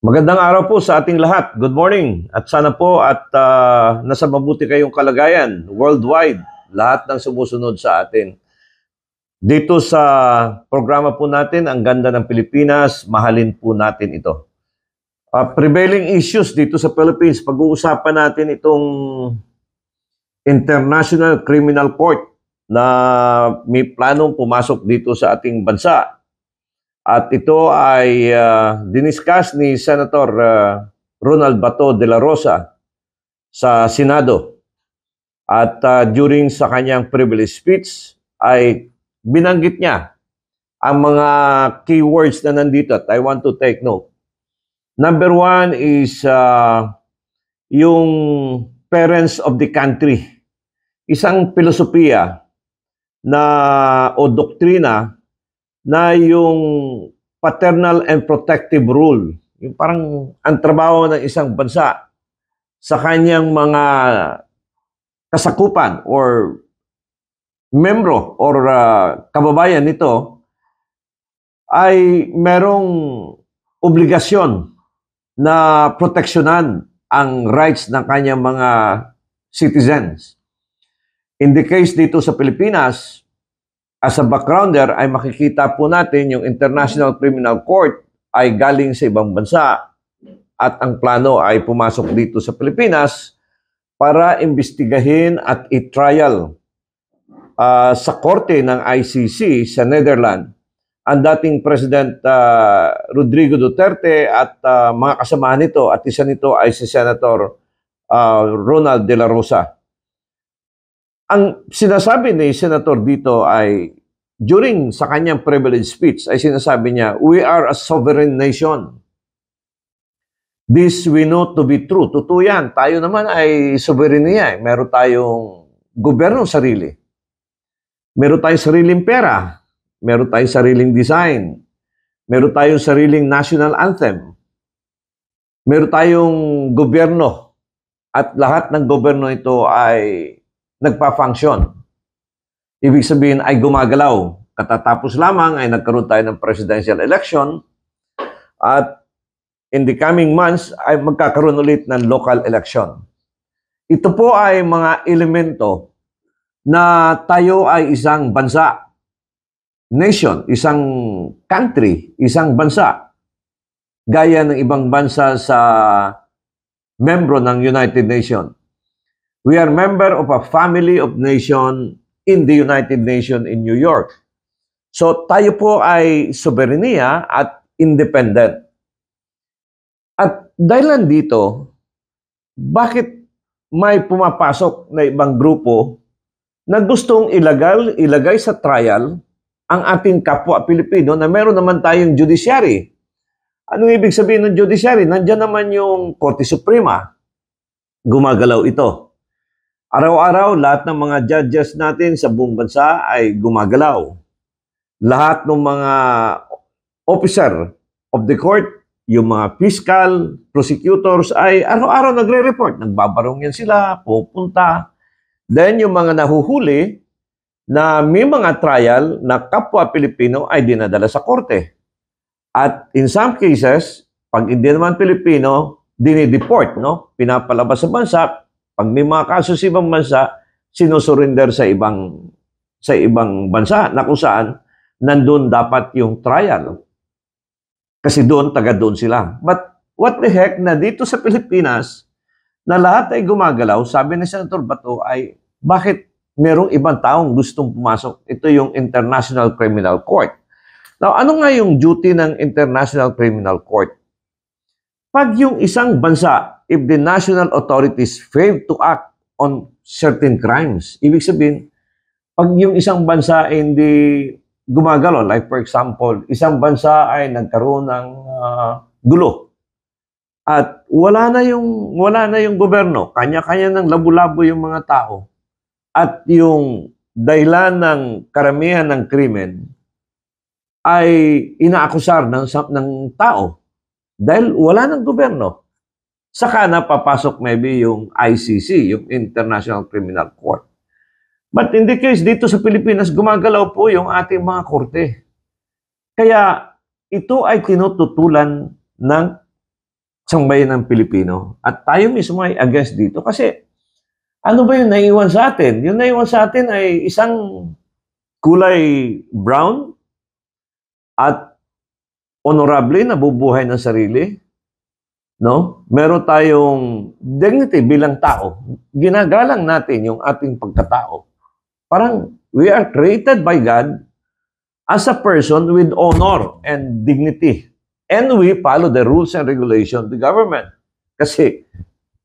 Magandang araw po sa ating lahat. Good morning. At sana po at uh, nasa mabuti kayong kalagayan worldwide. Lahat ng sumusunod sa atin. Dito sa programa po natin, Ang Ganda ng Pilipinas, mahalin po natin ito. Uh, prevailing issues dito sa Philippines, pag-uusapan natin itong International Criminal Court na may planong pumasok dito sa ating bansa at ito ay uh, diniscuss ni Senator uh, Ronald Bato de la Rosa sa Senado. At uh, during sa kanyang privilege speech ay binanggit niya ang mga keywords na nandito at I want to take note. Number one is uh, yung parents of the country. Isang filosofiya na o doktrina na yung paternal and protective rule. Yung parang ang trabaho ng isang bansa sa kanyang mga kasakupan or membro or uh, kababayan nito ay merong obligasyon na proteksyonan ang rights ng kanyang mga citizens. In the case dito sa Pilipinas, As a backgrounder ay makikita po natin yung International Criminal Court ay galing sa ibang bansa at ang plano ay pumasok dito sa Pilipinas para imbestigahin at i-trial uh, sa korte ng ICC sa Netherlands ang dating President uh, Rodrigo Duterte at uh, mga kasamahan nito at isa nito ay si Senator uh, Ronald De La Rosa. Ang sinasabi ni Senator dito ay during sa kanyang privilege speech ay sinasabi niya, we are a sovereign nation. This we know to be true. Totoo yan. Tayo naman ay soberenya. Eh. Meron tayong gobyerno sarili. Meron tayong sariling pera. Meron tayong sariling design. Meron tayong sariling national anthem. Meron tayong gobyerno. At lahat ng gobyerno ito ay nagpa-function. Ibig sabihin ay gumagalaw. Katatapos lamang ay nagkaroon tayo ng presidential election at in the coming months ay magkakaroon ulit ng local election. Ito po ay mga elemento na tayo ay isang bansa, nation, isang country, isang bansa, gaya ng ibang bansa sa membro ng United Nations. We are member of a family of nation in the United Nations in New York. So tayo po ay soberenya at independent. At dahilan dito, bakit may pumapasok na ibang grupo na gustong ilagal, ilagay sa trial ang ating kapwa Pilipino na meron naman tayong judiciary. Anong ibig sabihin ng judiciary? Nandiyan naman yung Korte Suprema. Gumagalaw ito. Araw-araw, lahat ng mga judges natin sa buong bansa ay gumagalaw. Lahat ng mga officer of the court, yung mga fiscal, prosecutors ay araw-araw nagre-report. Nagbabarong yan sila, pupunta. Then yung mga nahuhuli na may mga trial na kapwa Pilipino ay dinadala sa korte. At in some cases, pag hindi naman Pilipino, dinideport, no? pinapalabas sa bansa, pag may mga kaso sa ibang bansa, sinusurrender sa ibang sa ibang bansa na kung saan nandun dapat yung trial. Kasi doon, taga doon sila. But what the heck na dito sa Pilipinas, na lahat ay gumagalaw, sabi ni Senator Bato ay, bakit merong ibang taong gustong pumasok? Ito yung International Criminal Court. Now, ano nga yung duty ng International Criminal Court? Pag yung isang bansa, if the national authorities fail to act on certain crimes, ibig sabihin, pag yung isang bansa ay hindi gumagalaw, like for example, isang bansa ay nagkaroon ng uh, gulo at wala na yung wala na yung gobyerno, kanya-kanya ng labo-labo yung mga tao at yung dahilan ng karamihan ng krimen ay inaakusar ng ng tao dahil wala ng gobyerno. Saka na papasok maybe yung ICC, yung International Criminal Court. But in the case, dito sa Pilipinas, gumagalaw po yung ating mga korte. Kaya ito ay tinututulan ng sangbayan ng Pilipino. At tayo mismo ay against dito kasi ano ba yung naiwan sa atin? Yung naiwan sa atin ay isang kulay brown at honorable, nabubuhay ng sarili. No? Meron tayong dignity bilang tao. Ginagalang natin yung ating pagkatao. Parang we are created by God as a person with honor and dignity. And we follow the rules and regulations of the government. Kasi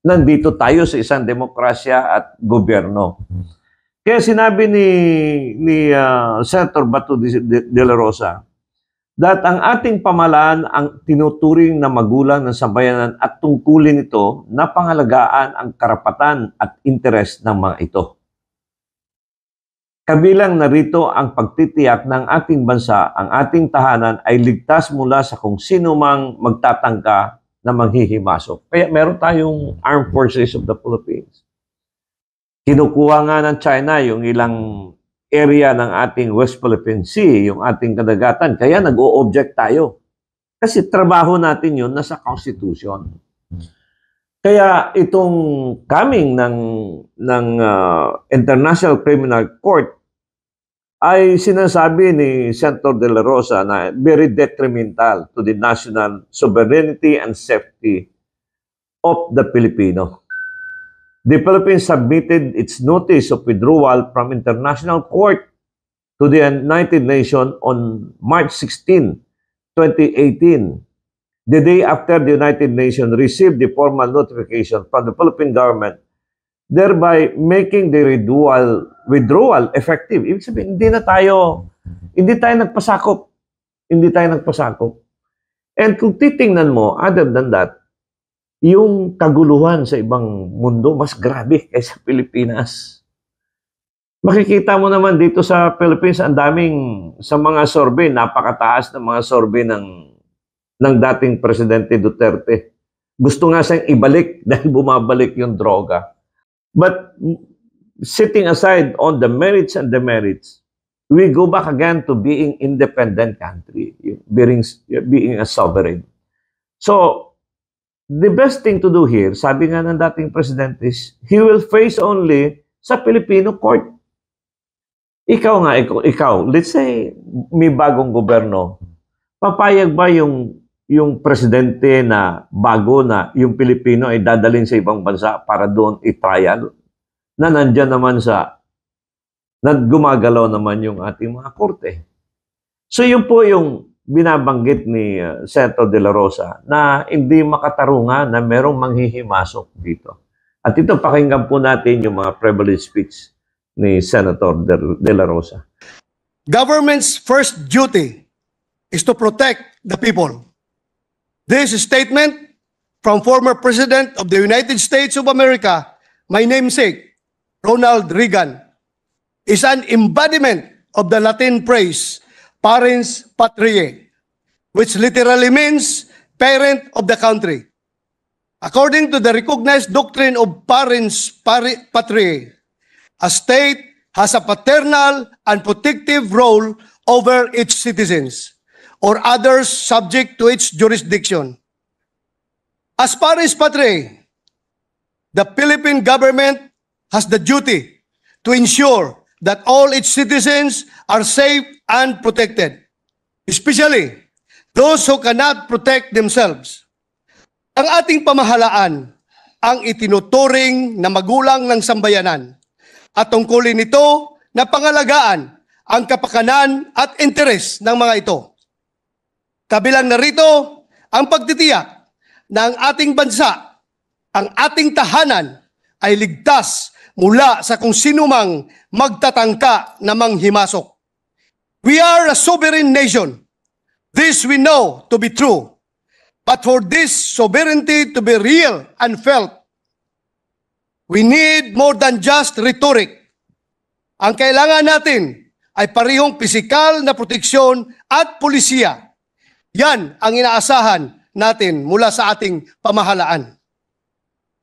nandito tayo sa isang demokrasya at gobyerno. Kaya sinabi ni ni uh, Senator Batu de, de, de la Rosa, dahil ang ating pamalaan ang tinuturing na magulang ng sambayanan at tungkulin ito na pangalagaan ang karapatan at interes ng mga ito. Kabilang narito ang pagtitiyak ng ating bansa, ang ating tahanan ay ligtas mula sa kung sino mang magtatangka na manghihimasok. Kaya meron tayong Armed Forces of the Philippines. Kinukuha nga ng China yung ilang area ng ating West Philippine Sea, yung ating kadagatan. Kaya nag-o-object tayo. Kasi trabaho natin yun nasa Constitution. Kaya itong coming ng, ng uh, International Criminal Court ay sinasabi ni Senator De La Rosa na very detrimental to the national sovereignty and safety of the Filipino the Philippines submitted its notice of withdrawal from international court to the United Nations on March 16, 2018, the day after the United Nations received the formal notification from the Philippine government, thereby making the withdrawal, withdrawal effective. Ibig sabihin, hindi na tayo, hindi tayo nagpasakop. Hindi tayo nagpasakop. And kung titingnan mo, other than that, yung kaguluhan sa ibang mundo mas grabe kaysa Pilipinas. Makikita mo naman dito sa Philippines, ang daming sa mga survey, napakataas ng mga survey ng, ng dating Presidente Duterte. Gusto nga siyang ibalik dahil bumabalik yung droga. But sitting aside on the merits and demerits, we go back again to being independent country, being, being a sovereign. So, the best thing to do here, sabi nga ng dating president is, he will face only sa Filipino court. Ikaw nga, ikaw, let's say, may bagong gobyerno, papayag ba yung yung presidente na bago na yung Pilipino ay dadalhin sa ibang bansa para doon i-trial na nandyan naman sa na gumagalaw naman yung ating mga korte. So yun po yung binabanggit ni uh, Seto de la Rosa na hindi makatarungan na merong manghihimasok dito. At ito, pakinggan po natin yung mga prevalent speech ni Senator de la Rosa. Government's first duty is to protect the people. This statement from former President of the United States of America, my namesake, Ronald Reagan, is an embodiment of the Latin praise parents patriae, which literally means parent of the country. According to the recognized doctrine of parents patriae, a state has a paternal and protective role over its citizens or others subject to its jurisdiction. As parents patriae, the Philippine government has the duty to ensure that all its citizens are safe and protected, especially those who cannot protect themselves. Ang ating pamahalaan ang itinuturing na magulang ng sambayanan at tungkulin nito na pangalagaan ang kapakanan at interes ng mga ito. Kabilang narito ang pagtitiyak na ang ating bansa, ang ating tahanan ay ligtas mula sa kung sino mang magtatangka na manghimasok. We are a sovereign nation. This we know to be true. But for this sovereignty to be real and felt, we need more than just rhetoric. Ang kailangan natin ay parihong pisikal na proteksyon at pulisya. Yan ang inaasahan natin mula sa ating pamahalaan.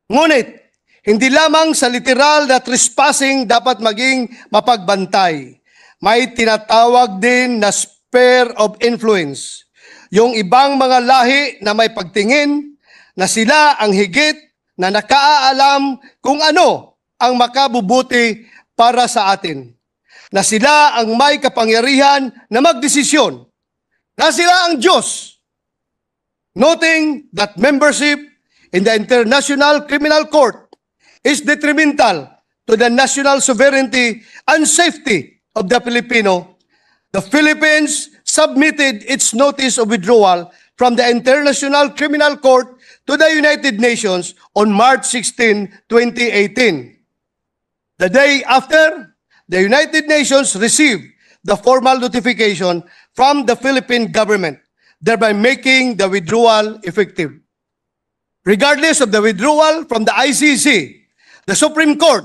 Ngunit, hindi lamang sa literal na trespassing dapat maging mapagbantay. May tinatawag din na sphere of influence. Yung ibang mga lahi na may pagtingin na sila ang higit na nakaalam kung ano ang makabubuti para sa atin. Na sila ang may kapangyarihan na magdesisyon. Na sila ang Diyos. Noting that membership in the International Criminal Court is detrimental to the national sovereignty and safety of the Filipino, the Philippines submitted its notice of withdrawal from the International Criminal Court to the United Nations on March 16, 2018. The day after, the United Nations received the formal notification from the Philippine government, thereby making the withdrawal effective. Regardless of the withdrawal from the ICC, The Supreme Court,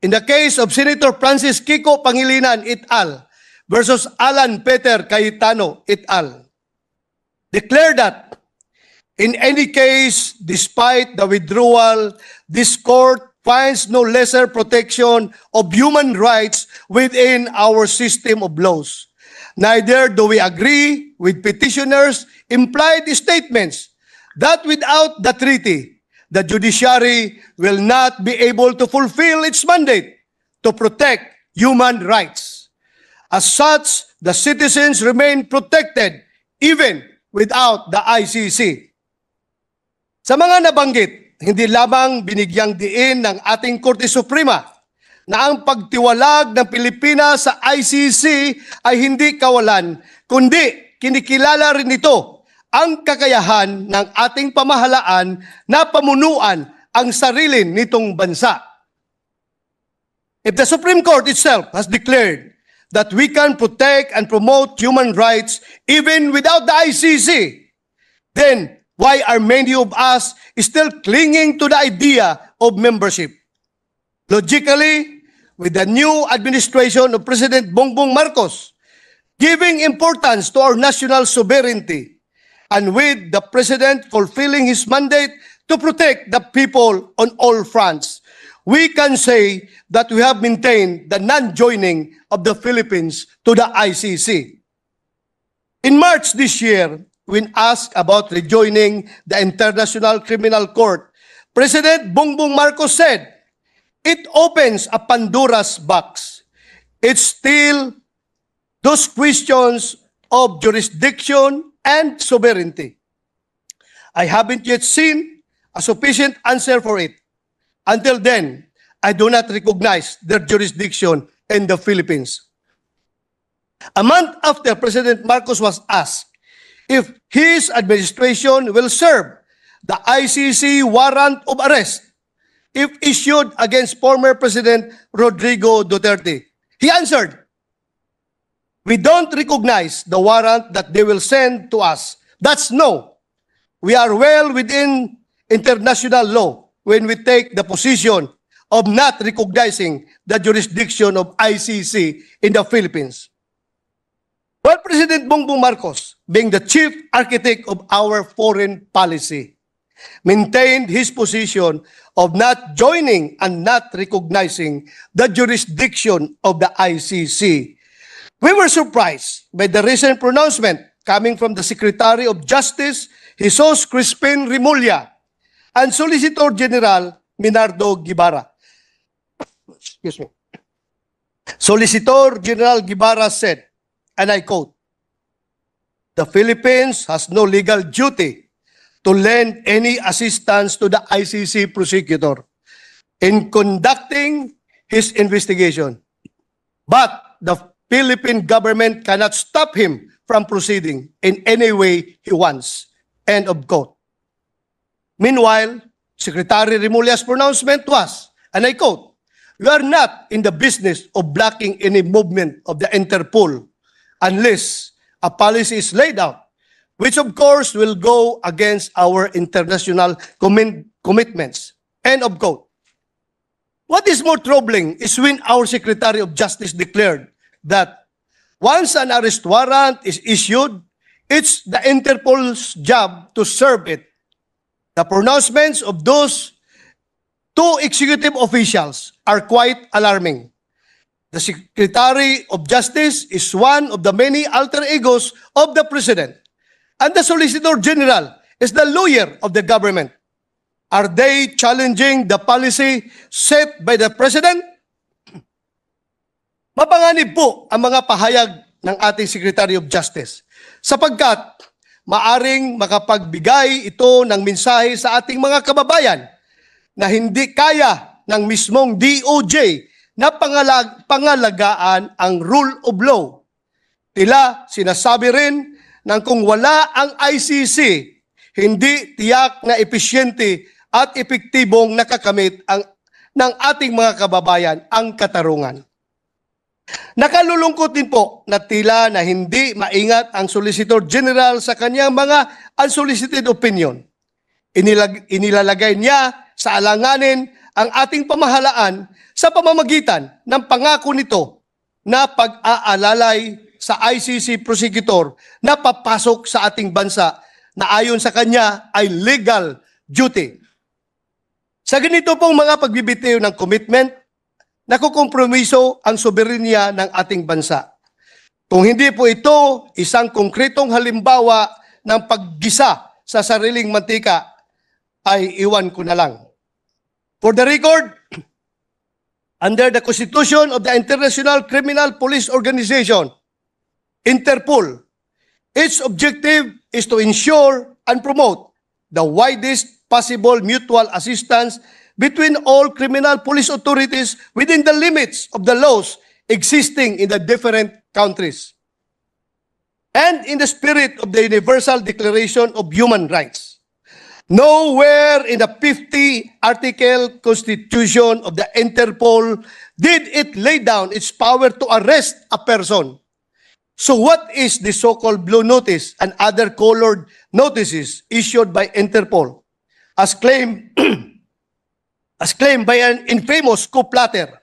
in the case of Senator Francis Kiko Pangilinan et al. versus Alan Peter Cayetano et al. declared that, in any case, despite the withdrawal, this court finds no lesser protection of human rights within our system of laws. Neither do we agree with petitioners' implied statements that without the treaty, the judiciary will not be able to fulfill its mandate to protect human rights. As such, the citizens remain protected even without the ICC. Sa mga nabanggit, hindi lamang binigyang diin ng ating Korte Suprema na ang pagtiwalag ng Pilipinas sa ICC ay hindi kawalan, kundi kinikilala rin ito ang kakayahan ng ating pamahalaan na pamunuan ang sarili nitong bansa. If the Supreme Court itself has declared that we can protect and promote human rights even without the ICC, then why are many of us still clinging to the idea of membership? Logically, with the new administration of President Bongbong Marcos giving importance to our national sovereignty, and with the President fulfilling his mandate to protect the people on all fronts. We can say that we have maintained the non-joining of the Philippines to the ICC. In March this year, when asked about rejoining the International Criminal Court, President Bongbong Marcos said, it opens a Pandora's box. It's still those questions of jurisdiction and sovereignty. I haven't yet seen a sufficient answer for it. Until then, I do not recognize their jurisdiction in the Philippines. A month after President Marcos was asked if his administration will serve the ICC warrant of arrest if issued against former President Rodrigo Duterte, he answered, We don't recognize the warrant that they will send to us. That's no. We are well within international law when we take the position of not recognizing the jurisdiction of ICC in the Philippines. Well, President Bongbong Marcos, being the chief architect of our foreign policy, maintained his position of not joining and not recognizing the jurisdiction of the ICC We were surprised by the recent pronouncement coming from the Secretary of Justice, Jesus Crispin Rimulya, and Solicitor General Minardo Gibara. Excuse me. Solicitor General Gibara said, and I quote, The Philippines has no legal duty to lend any assistance to the ICC prosecutor in conducting his investigation. But the Philippine government cannot stop him from proceeding in any way he wants. End of quote. Meanwhile, Secretary Remulla's pronouncement was, and I quote, We are not in the business of blocking any movement of the Interpol unless a policy is laid out, which of course will go against our international comm commitments. End of quote. What is more troubling is when our Secretary of Justice declared that once an arrest warrant is issued, it's the Interpol's job to serve it. The pronouncements of those two executive officials are quite alarming. The Secretary of Justice is one of the many alter egos of the President. And the Solicitor General is the lawyer of the government. Are they challenging the policy set by the President? Mapanganib po ang mga pahayag ng ating Secretary of Justice sapagkat maaring makapagbigay ito ng mensahe sa ating mga kababayan na hindi kaya ng mismong DOJ na pangalag pangalagaan ang rule of law. Tila sinasabi rin ng kung wala ang ICC, hindi tiyak na episyente at epektibong nakakamit ang, ng ating mga kababayan ang katarungan. Nakalulungkot din po na tila na hindi maingat ang Solicitor General sa kanyang mga unsolicited opinion. Inilag inilalagay niya sa alanganin ang ating pamahalaan sa pamamagitan ng pangako nito na pag-aalalay sa ICC prosecutor na papasok sa ating bansa na ayon sa kanya ay legal duty. Sa ganito pong mga pagbibitiw ng commitment, nakukompromiso ang soberenya ng ating bansa. Kung hindi po ito isang konkretong halimbawa ng paggisa sa sariling mantika, ay iwan ko na lang. For the record, under the Constitution of the International Criminal Police Organization, Interpol, its objective is to ensure and promote the widest possible mutual assistance between all criminal police authorities within the limits of the laws existing in the different countries and in the spirit of the Universal Declaration of Human Rights. Nowhere in the 50-article constitution of the Interpol did it lay down its power to arrest a person. So what is the so-called blue notice and other colored notices issued by Interpol? As claimed as claimed by an infamous coup plotter.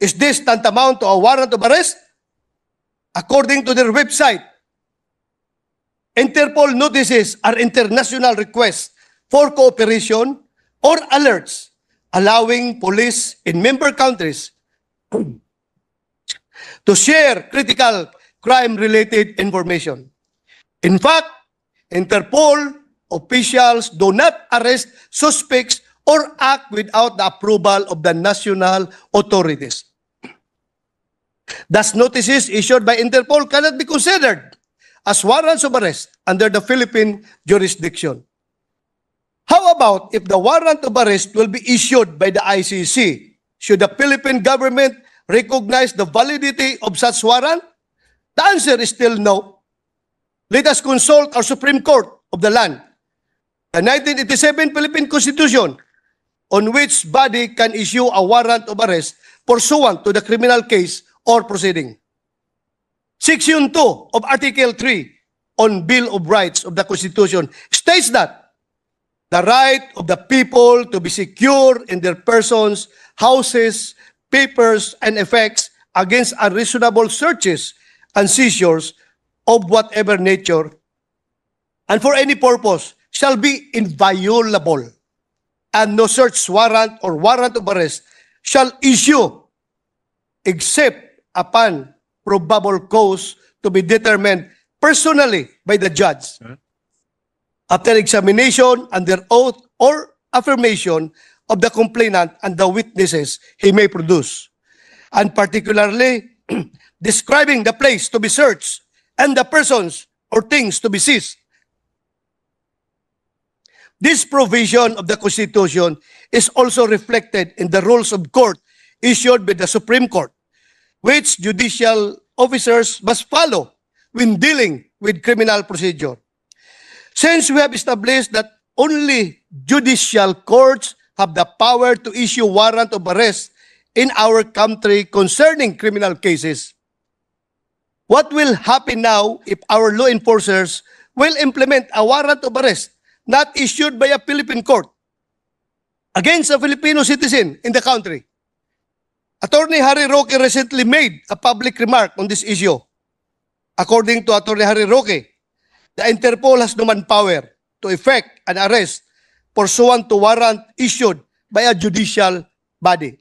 Is this tantamount to a warrant of arrest? According to their website, Interpol notices are international requests for cooperation or alerts allowing police in member countries to share critical crime-related information. In fact, Interpol officials do not arrest suspects or act without the approval of the national authorities. Thus, notices issued by Interpol cannot be considered as warrants of arrest under the Philippine jurisdiction. How about if the warrant of arrest will be issued by the ICC? Should the Philippine government recognize the validity of such warrant? The answer is still no. Let us consult our Supreme Court of the land. The 1987 Philippine Constitution on which body can issue a warrant of arrest pursuant to the criminal case or proceeding. Section 2 of Article 3 on Bill of Rights of the Constitution states that the right of the people to be secure in their persons, houses, papers, and effects against unreasonable searches and seizures of whatever nature and for any purpose shall be inviolable and no search warrant or warrant of arrest shall issue except upon probable cause to be determined personally by the judge. After examination, under oath or affirmation of the complainant and the witnesses he may produce, and particularly describing the place to be searched and the persons or things to be seized This provision of the Constitution is also reflected in the rules of court issued by the Supreme Court, which judicial officers must follow when dealing with criminal procedure. Since we have established that only judicial courts have the power to issue warrant of arrest in our country concerning criminal cases, what will happen now if our law enforcers will implement a warrant of arrest not issued by a Philippine court against a Filipino citizen in the country. Attorney Harry Roque recently made a public remark on this issue. According to Attorney Harry Roque, the Interpol has no manpower to effect an arrest pursuant to warrant issued by a judicial body.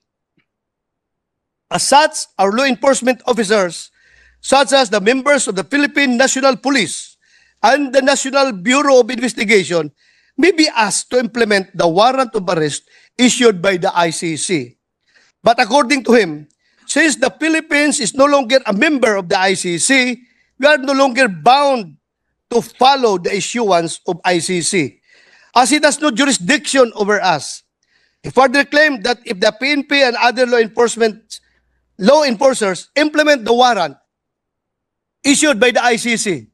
As such, our law enforcement officers, such as the members of the Philippine National Police, and the National Bureau of Investigation may be asked to implement the warrant of arrest issued by the ICC. But according to him, since the Philippines is no longer a member of the ICC, we are no longer bound to follow the issuance of ICC, as it has no jurisdiction over us. He further claimed that if the PNP and other law enforcement law enforcers implement the warrant issued by the ICC,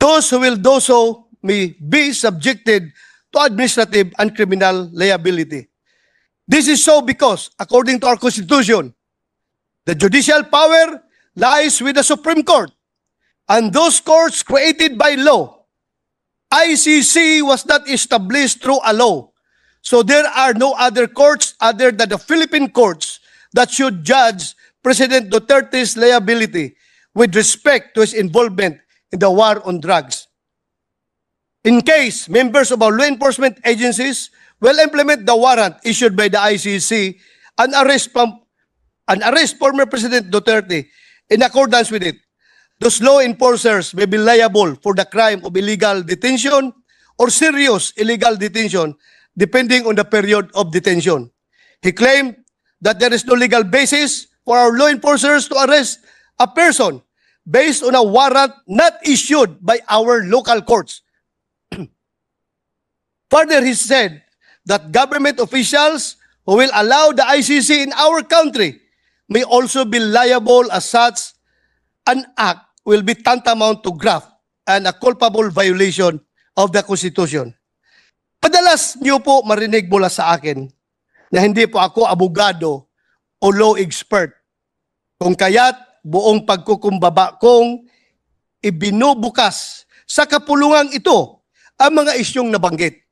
Those who will do so may be subjected to administrative and criminal liability. This is so because, according to our Constitution, the judicial power lies with the Supreme Court and those courts created by law. ICC was not established through a law. So there are no other courts other than the Philippine courts that should judge President Duterte's liability with respect to his involvement in the war on drugs. In case members of our law enforcement agencies will implement the warrant issued by the ICC and arrest, from, and arrest former President Duterte in accordance with it, those law enforcers may be liable for the crime of illegal detention or serious illegal detention depending on the period of detention. He claimed that there is no legal basis for our law enforcers to arrest a person based on a warrant not issued by our local courts. Further, he said that government officials who will allow the ICC in our country may also be liable as such an act will be tantamount to graft and a culpable violation of the Constitution. Padalas niyo po marinig mula sa akin na hindi po ako abogado o law expert. Kung kaya't buong pagkukumbaba kong ibinubukas sa kapulungang ito ang mga isyong nabanggit.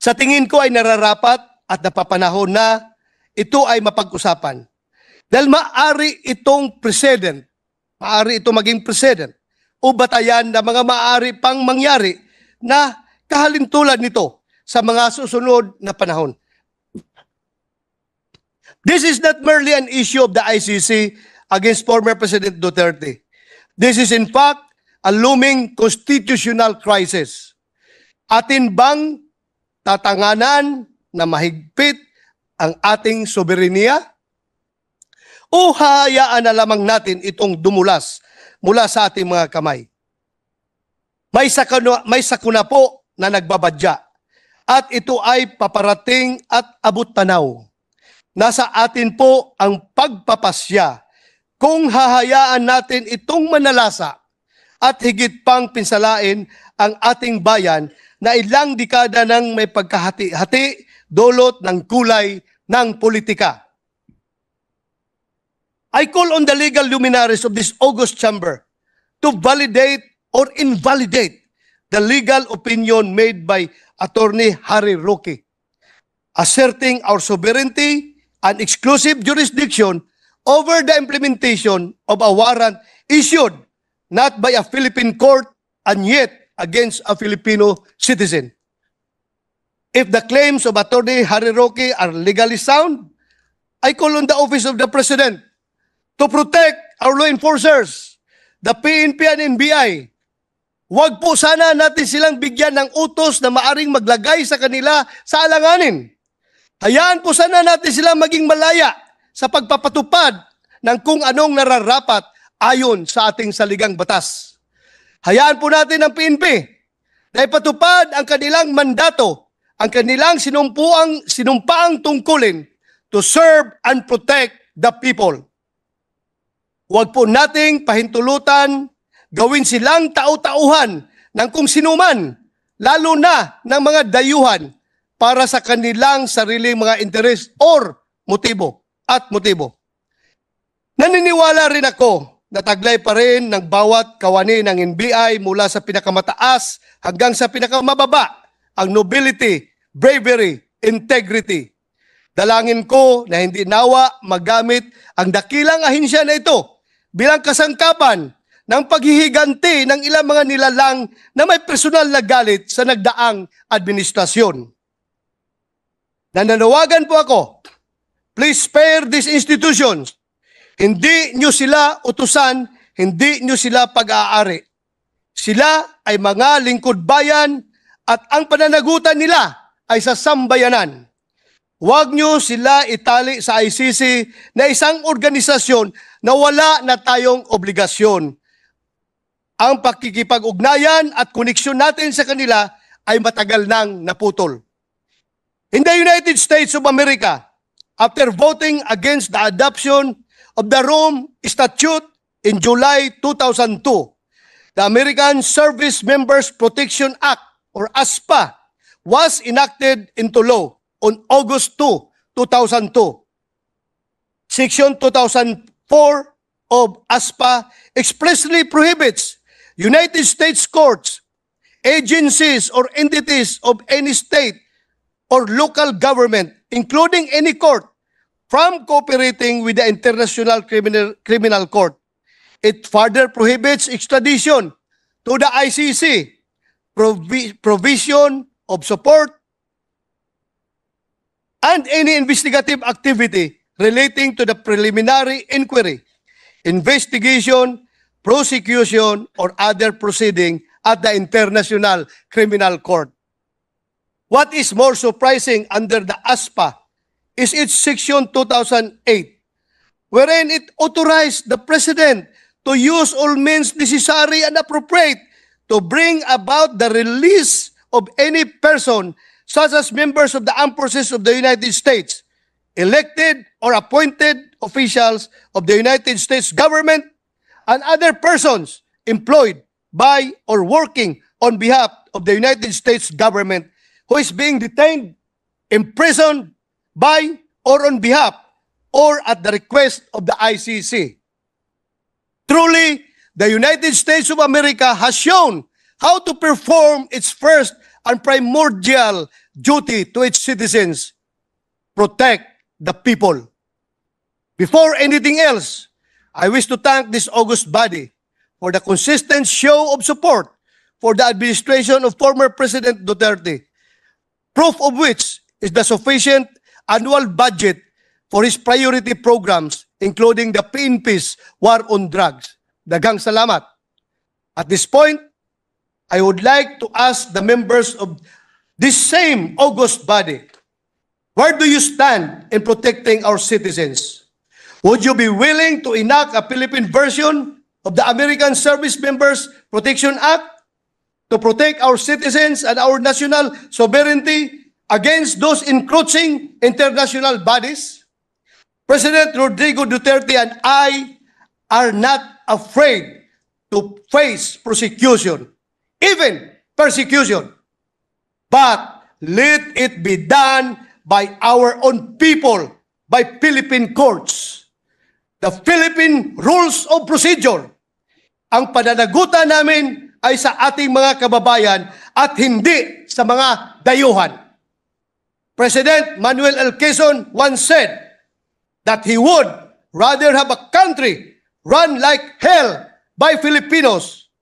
Sa tingin ko ay nararapat at napapanahon na ito ay mapag-usapan. Dahil maari itong president, maari ito maging president o batayan na mga maari pang mangyari na kahalintulad nito sa mga susunod na panahon. This is not merely an issue of the ICC against former President Duterte. This is in fact a looming constitutional crisis. Atin bang tatanganan na mahigpit ang ating soberenya? O hayaan na lamang natin itong dumulas mula sa ating mga kamay? May sakuna, may sakuna po na nagbabadya at ito ay paparating at abot tanaw. Nasa atin po ang pagpapasya kung hahayaan natin itong manalasa at higit pang pinsalain ang ating bayan na ilang dekada nang may pagkahati-hati dulot ng kulay ng politika. I call on the legal luminaries of this August chamber to validate or invalidate the legal opinion made by Attorney Harry Roque, asserting our sovereignty and exclusive jurisdiction over the implementation of a warrant issued not by a Philippine court and yet against a Filipino citizen. If the claims of Attorney Harry Roque are legally sound, I call on the Office of the President to protect our law enforcers, the PNP and NBI. Huwag po sana natin silang bigyan ng utos na maaring maglagay sa kanila sa alanganin. Hayaan po sana natin silang maging malaya sa pagpapatupad ng kung anong nararapat ayon sa ating saligang batas. Hayaan po natin ang PNP na ipatupad ang kanilang mandato, ang kanilang sinumpuang, sinumpaang tungkulin to serve and protect the people. Huwag po nating pahintulutan gawin silang tau-tauhan ng kung sinuman, lalo na ng mga dayuhan para sa kanilang sariling mga interes or motibo at motibo. Naniniwala rin ako na taglay pa rin ng bawat kawani ng NBI mula sa pinakamataas hanggang sa pinakamababa ang nobility, bravery, integrity. Dalangin ko na hindi nawa magamit ang dakilang ahinsya na ito bilang kasangkapan ng paghihiganti ng ilang mga nilalang na may personal na galit sa nagdaang administrasyon. Nananawagan po ako Please spare these institutions. Hindi nyo sila utusan, hindi nyo sila pag-aari. Sila ay mga lingkod bayan at ang pananagutan nila ay sa sambayanan. Huwag nyo sila itali sa ICC na isang organisasyon na wala na tayong obligasyon. Ang pakikipag-ugnayan at koneksyon natin sa kanila ay matagal nang naputol. In the United States of America, after voting against the adoption of the Rome Statute in July 2002, the American Service Members Protection Act or ASPA was enacted into law on August 2, 2002. Section 2004 of ASPA expressly prohibits United States courts, agencies or entities of any state or local government including any court, from cooperating with the International Criminal, Criminal Court. It further prohibits extradition to the ICC, provi provision of support, and any investigative activity relating to the preliminary inquiry, investigation, prosecution, or other proceeding at the International Criminal Court. What is more surprising under the ASPA is its section 2008, wherein it authorized the President to use all means necessary and appropriate to bring about the release of any person such as members of the armed forces of the United States, elected or appointed officials of the United States government, and other persons employed by or working on behalf of the United States government who is being detained, imprisoned by or on behalf or at the request of the ICC. Truly, the United States of America has shown how to perform its first and primordial duty to its citizens, protect the people. Before anything else, I wish to thank this August body for the consistent show of support for the administration of former President Duterte proof of which is the sufficient annual budget for his priority programs including the PNP's War on Drugs. Dagang salamat. At this point, I would like to ask the members of this same August body, where do you stand in protecting our citizens? Would you be willing to enact a Philippine version of the American Service Members Protection Act? to protect our citizens and our national sovereignty against those encroaching international bodies? President Rodrigo Duterte and I are not afraid to face prosecution, even persecution. But let it be done by our own people, by Philippine courts. The Philippine rules of procedure. Ang pananagutan namin ay sa ating mga kababayan at hindi sa mga dayuhan. President Manuel L. Quezon once said that he would rather have a country run like hell by Filipinos.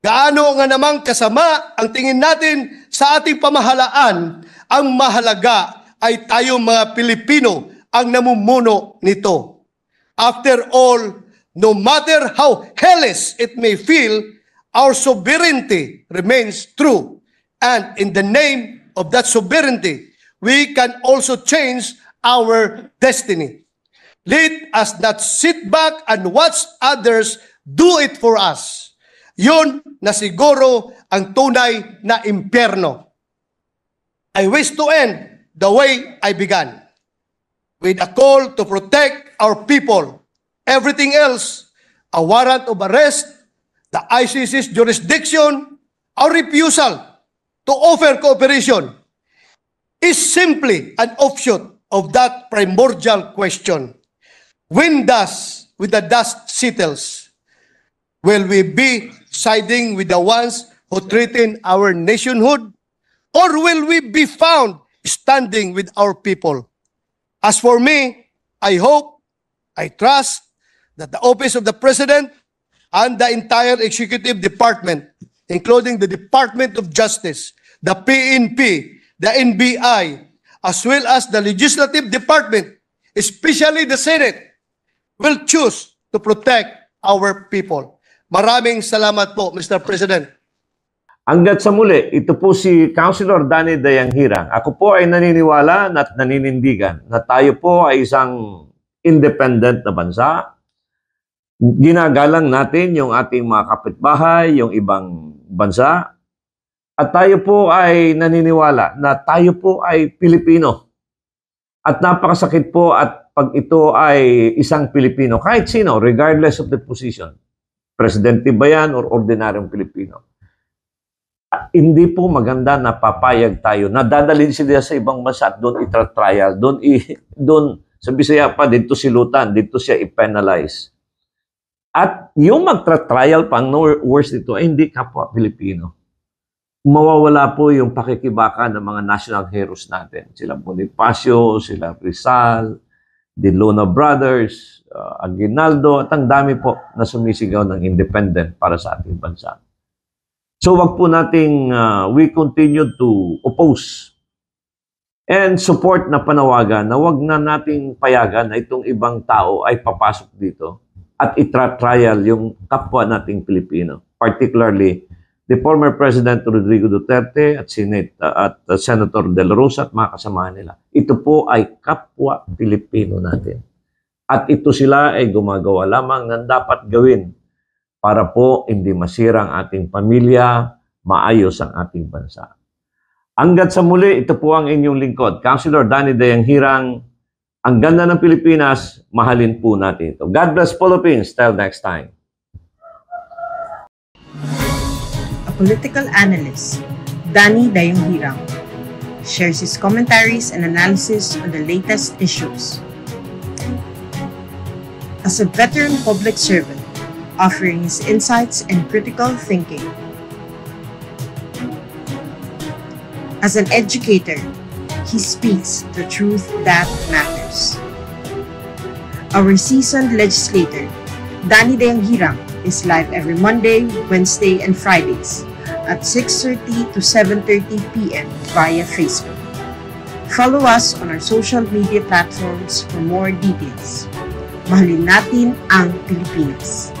Gaano nga namang kasama ang tingin natin sa ating pamahalaan, ang mahalaga ay tayo mga Pilipino ang namumuno nito. After all, no matter how hellish it may feel, our sovereignty remains true. And in the name of that sovereignty, we can also change our destiny. Let us not sit back and watch others do it for us. Yun na siguro ang tunay na impyerno. I wish to end the way I began with a call to protect our people. Everything else, a warrant of arrest the ICC's jurisdiction or refusal to offer cooperation is simply an offshoot of that primordial question. When does, with the dust settles, will we be siding with the ones who threaten our nationhood? Or will we be found standing with our people? As for me, I hope, I trust that the office of the President and the entire executive department, including the Department of Justice, the PNP, the NBI, as well as the legislative department, especially the Senate, will choose to protect our people. Maraming salamat po, Mr. President. Hanggat sa muli, ito po si Councilor Danny Dayanghirang. Ako po ay naniniwala at naninindigan na tayo po ay isang independent na bansa, ginagalang natin yung ating mga kapitbahay, yung ibang bansa, at tayo po ay naniniwala na tayo po ay Pilipino. At napakasakit po at pag ito ay isang Pilipino, kahit sino, regardless of the position, presidente ba yan or ordinaryong Pilipino, hindi po maganda na papayag tayo. na dadalhin sila sa ibang bansa at doon itra-trial. Doon, i, doon sa Bisaya pa, dito silutan, dito siya i-penalize. At yung magtra-trial pang no worse ito ay hindi kapwa Pilipino. Mawawala po yung pakikibaka ng mga national heroes natin. Sila Bonifacio, sila Rizal, the Luna Brothers, uh, Aguinaldo, at ang dami po na sumisigaw ng independent para sa ating bansa. So wag po nating uh, we continue to oppose and support na panawagan na wag na nating payagan na itong ibang tao ay papasok dito at itra-trial yung kapwa nating Pilipino, particularly the former President Rodrigo Duterte at, Senate, uh, at uh, Senator Del Rosa at mga kasamahan nila. Ito po ay kapwa Pilipino natin. At ito sila ay gumagawa lamang ng dapat gawin para po hindi masira ang ating pamilya, maayos ang ating bansa. Hanggat sa muli, ito po ang inyong lingkod, Councilor Danny Dayang Hirang, ang ganda ng Pilipinas, mahalin po natin ito. God bless Philippines. Till next time. A political analyst, Danny Dayong shares his commentaries and analysis on the latest issues. As a veteran public servant, offering his insights and critical thinking. As an educator, He speaks the truth that matters. Our seasoned legislator, Danny Deanghirang, is live every Monday, Wednesday, and Fridays at 6.30 to 7.30 p.m. via Facebook. Follow us on our social media platforms for more details. Mahalin natin ang Pilipinas.